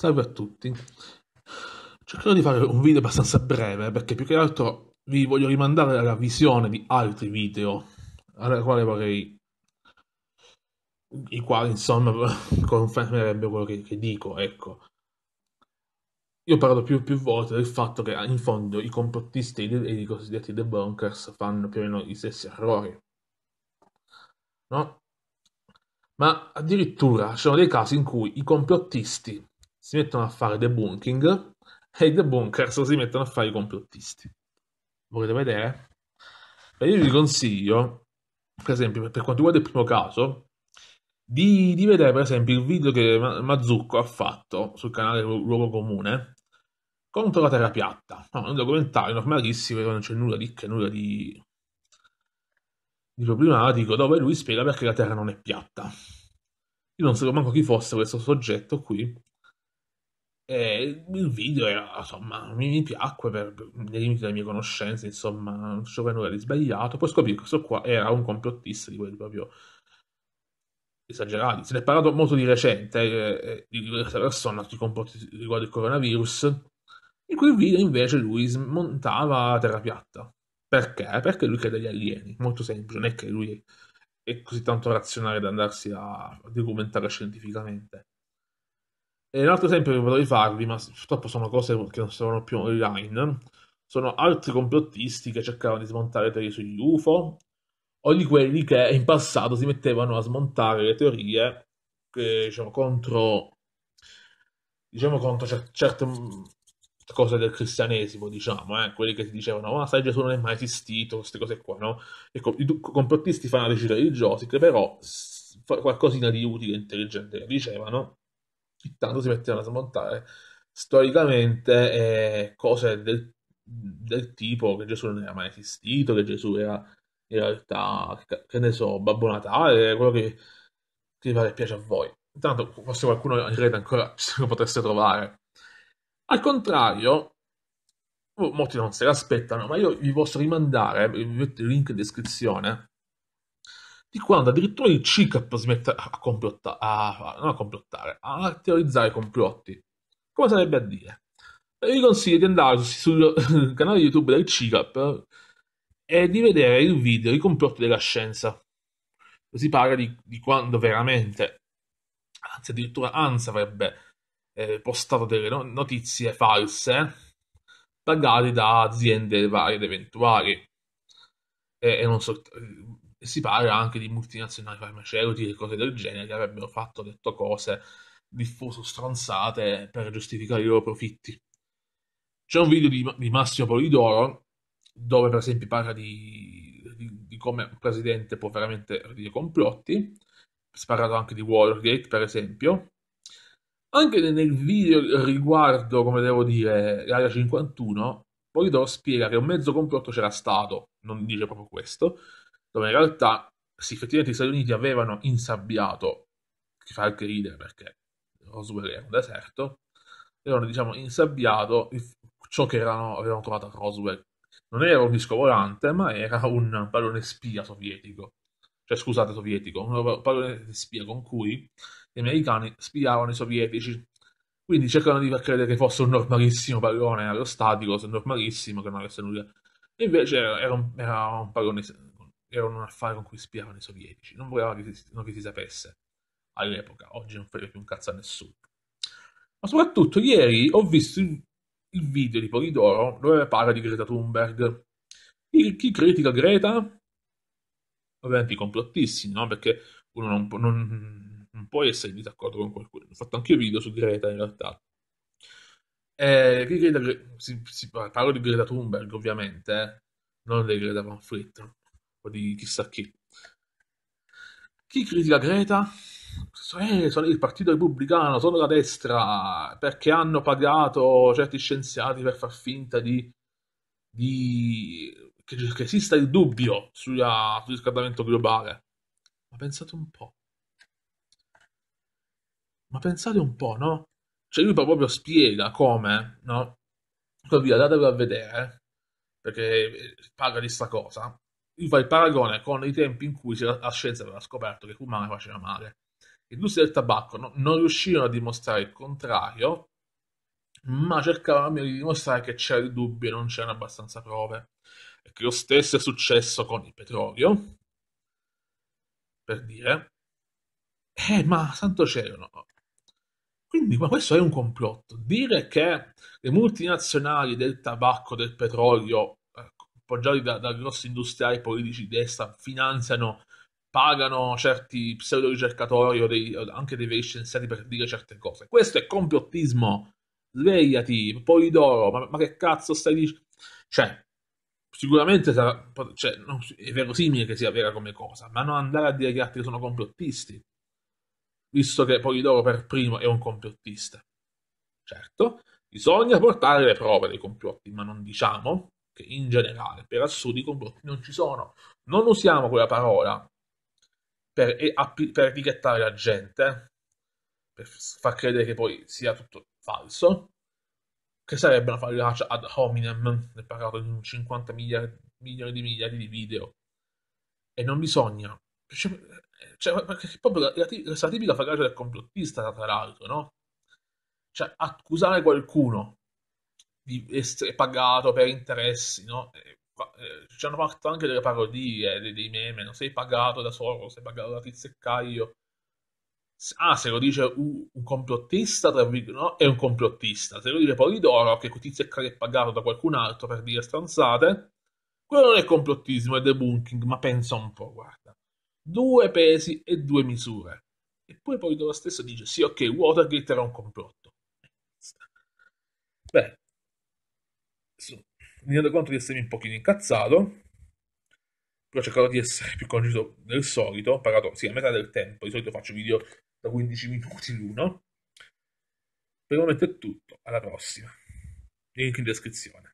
Salve a tutti. Cercherò di fare un video abbastanza breve perché più che altro vi voglio rimandare alla visione di altri video alla quale vorrei i quali insomma confermerebbero quello che, che dico, ecco. Io ho parlato più, più volte del fatto che in fondo i complottisti e i cosiddetti debunkers fanno più o meno gli stessi errori. No? Ma addirittura ci sono dei casi in cui i complottisti si mettono a fare debunking e i debunkers si mettono a fare i complottisti. Volete vedere? Beh, io vi consiglio, per esempio, per quanto riguarda il primo caso, di, di vedere per esempio il video che Mazzucco ha fatto sul canale Luogo Comune contro la terra piatta. No, un documentario normalissimo dove non c'è nulla di che, nulla di, di problematico, dove lui spiega perché la terra non è piatta. Io non so manco chi fosse questo soggetto qui, il video era, insomma, mi piacque per, per, nei limiti delle mie conoscenze, insomma, non c'era nulla di sbagliato. Poi scoprì che questo qua era un complottista di quelli proprio esagerati. Se ne è parlato molto di recente eh, eh di questa persona sui comporti riguardo il coronavirus. In quel video invece lui smontava terra piatta. Perché? Perché lui crede agli alieni. Molto semplice, non è che lui è così tanto razionale da andarsi a documentare scientificamente. E un altro esempio che vorrei farvi, ma purtroppo sono cose che non si più online, sono altri complottisti che cercavano di smontare teorie sugli UFO o di quelli che in passato si mettevano a smontare le teorie che, eh, diciamo, contro, diciamo, contro certe cose del cristianesimo, diciamo, eh? quelli che ti dicevano, ma ah, sai Gesù non è mai esistito, queste cose qua, no? Ecco, i complottisti fanatici religiosi che però qualcosina di utile e intelligente dicevano tanto si mettevano a smontare storicamente eh, cose del, del, tipo che Gesù non era mai esistito, che Gesù era in realtà, che, che ne so, Babbo Natale, quello che, che pare piace a voi. Intanto forse qualcuno in rete ancora ce lo potreste trovare. Al contrario, oh, molti non se l'aspettano, ma io vi posso rimandare, vi metto il link in descrizione, di quando addirittura il CICAP smette a, complotta- a, non a complottare, a teorizzare complotti. Come sarebbe a dire? Vi consiglio di andare sul, sul canale YouTube del CICAP e di vedere il video I complotti della scienza. Si parla di, di quando veramente, anzi addirittura ANSA avrebbe eh, postato delle no- notizie false pagate da aziende varie ed eventuali. E, e non so, e si parla anche di multinazionali farmaceutiche e cose del genere che avrebbero fatto, detto cose, diffuso stronzate per giustificare i loro profitti. C'è un video di, di Massimo Polidoro dove per esempio parla di, di, di come un presidente può veramente dire complotti, si è parlato anche di Watergate per esempio, anche nel video riguardo, come devo dire, l'area 51, Polidoro spiega che un mezzo complotto c'era stato, non dice proprio questo, dove in realtà sì, effettivamente gli Stati Uniti avevano insabbiato, che fa anche ridere perché Roswell era un deserto, avevano diciamo insabbiato ciò che erano, avevano trovato a Roswell. Non era un disco volante, ma era un pallone spia sovietico, cioè scusate sovietico, un pallone spia con cui gli americani spiavano i sovietici. Quindi cercano di far credere che fosse un normalissimo pallone aerostatico, se normalissimo, che non avesse nulla. Invece era un, era un pallone era un affare con cui spiavano i sovietici, non voleva che si, che si sapesse all'epoca, oggi non frega più un cazzo a nessuno. Ma soprattutto ieri ho visto il, il video di Polidoro dove parla di Greta Thunberg. Il, chi critica Greta? Ovviamente i complottisti, no? Perché uno non, non, non può essere in disaccordo con qualcuno. Ho fatto anche io video su Greta in realtà. Eh, chi critica, si, si, parlo di Greta Thunberg ovviamente, eh? non di Greta Van Fleet o di chissà chi. Chi critica Greta? Eh, sono il partito repubblicano, sono la destra, perché hanno pagato certi scienziati per far finta di, di che, che, esista il dubbio sulla, sul riscaldamento globale. Ma pensate un po'. Ma pensate un po', no? Cioè lui proprio spiega come, no? Così, andatevelo a vedere, perché eh, parla di sta cosa fa il paragone con i tempi in cui la scienza aveva scoperto che fumare faceva male. L'industria del tabacco no, non riuscirono a dimostrare il contrario, ma cercavano di dimostrare che c'erano il dubbio e non c'erano abbastanza prove. E che lo stesso è successo con il petrolio, per dire. Eh, ma santo cielo, no. Quindi, ma questo è un complotto. Dire che le multinazionali del tabacco, del petrolio appoggiati da, da grossi industriali politici di destra, finanziano, pagano certi pseudo ricercatori o, dei, o anche dei veri scienziati per dire certe cose. Questo è compiottismo. Svegliati, Polidoro, ma, ma che cazzo stai dicendo? Cioè, sicuramente sarà, cioè, non, è verosimile che sia vera come cosa, ma non andare a dire che altri sono complottisti, visto che Polidoro per primo è un complottista. Certo, bisogna portare le prove dei complotti, ma non diciamo in generale, per assurdi complotti non ci sono. Non usiamo quella parola per, per etichettare la gente, per far credere che poi sia tutto falso, che sarebbe una fallacia ad hominem, ne parlato di 50 miliardi, milioni di miliardi di video. E non bisogna. Cioè, cioè proprio la, la, la tipica fallacia del complottista, tra l'altro, no? Cioè, accusare qualcuno di essere pagato per interessi, no? E, eh, eh, ci hanno fatto anche delle parodie, eh, dei, dei meme, non sei pagato da Soros, sei pagato da Tizio e Caio. Ah, se lo dice un, un complottista, tra virgolette, no? È un complottista. Se lo dice Polidoro, che Tizio e Caio è pagato da qualcun altro per dire stronzate, quello non è complottismo, è debunking, ma pensa un po', guarda. Due pesi e due misure. E poi Polidoro stesso dice, sì, ok, Watergate era un complotto. Beh, mi rendo conto di essermi un pochino incazzato, però ho cercato di essere più conciso del solito, ho parlato sì a metà del tempo, di solito faccio video da 15 minuti l'uno. Per il momento è tutto, alla prossima. Link in descrizione.